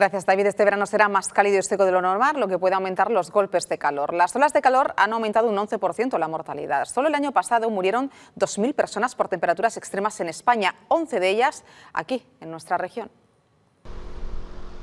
Gracias, David. Este verano será más cálido y seco de lo normal, lo que puede aumentar los golpes de calor. Las olas de calor han aumentado un 11% la mortalidad. Solo el año pasado murieron 2.000 personas por temperaturas extremas en España, 11 de ellas aquí, en nuestra región.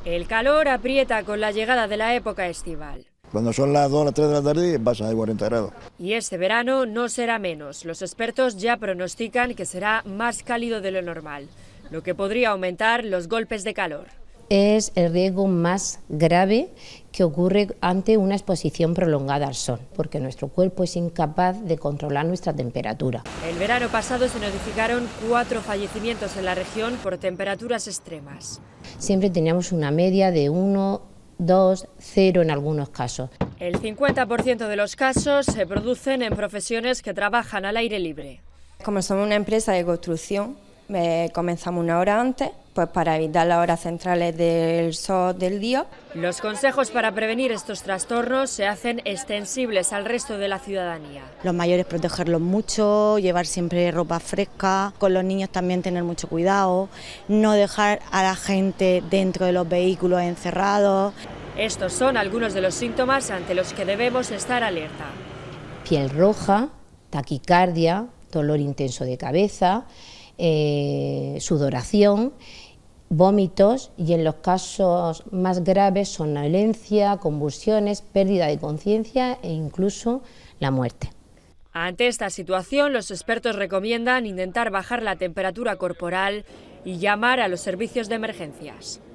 El calor aprieta con la llegada de la época estival. Cuando son las 2 o las 3 de la tarde pasa de 40 grados. Y este verano no será menos. Los expertos ya pronostican que será más cálido de lo normal, lo que podría aumentar los golpes de calor es el riesgo más grave que ocurre ante una exposición prolongada al sol, porque nuestro cuerpo es incapaz de controlar nuestra temperatura. El verano pasado se notificaron cuatro fallecimientos en la región por temperaturas extremas. Siempre teníamos una media de 1, 2, 0 en algunos casos. El 50% de los casos se producen en profesiones que trabajan al aire libre. Como somos una empresa de construcción, eh, comenzamos una hora antes pues para evitar las horas centrales del sol del día. Los consejos para prevenir estos trastornos se hacen extensibles al resto de la ciudadanía. Los mayores protegerlos mucho, llevar siempre ropa fresca, con los niños también tener mucho cuidado, no dejar a la gente dentro de los vehículos encerrados. Estos son algunos de los síntomas ante los que debemos estar alerta. Piel roja, taquicardia, dolor intenso de cabeza, eh, sudoración vómitos y en los casos más graves son somnolencia, convulsiones, pérdida de conciencia e incluso la muerte. Ante esta situación, los expertos recomiendan intentar bajar la temperatura corporal y llamar a los servicios de emergencias.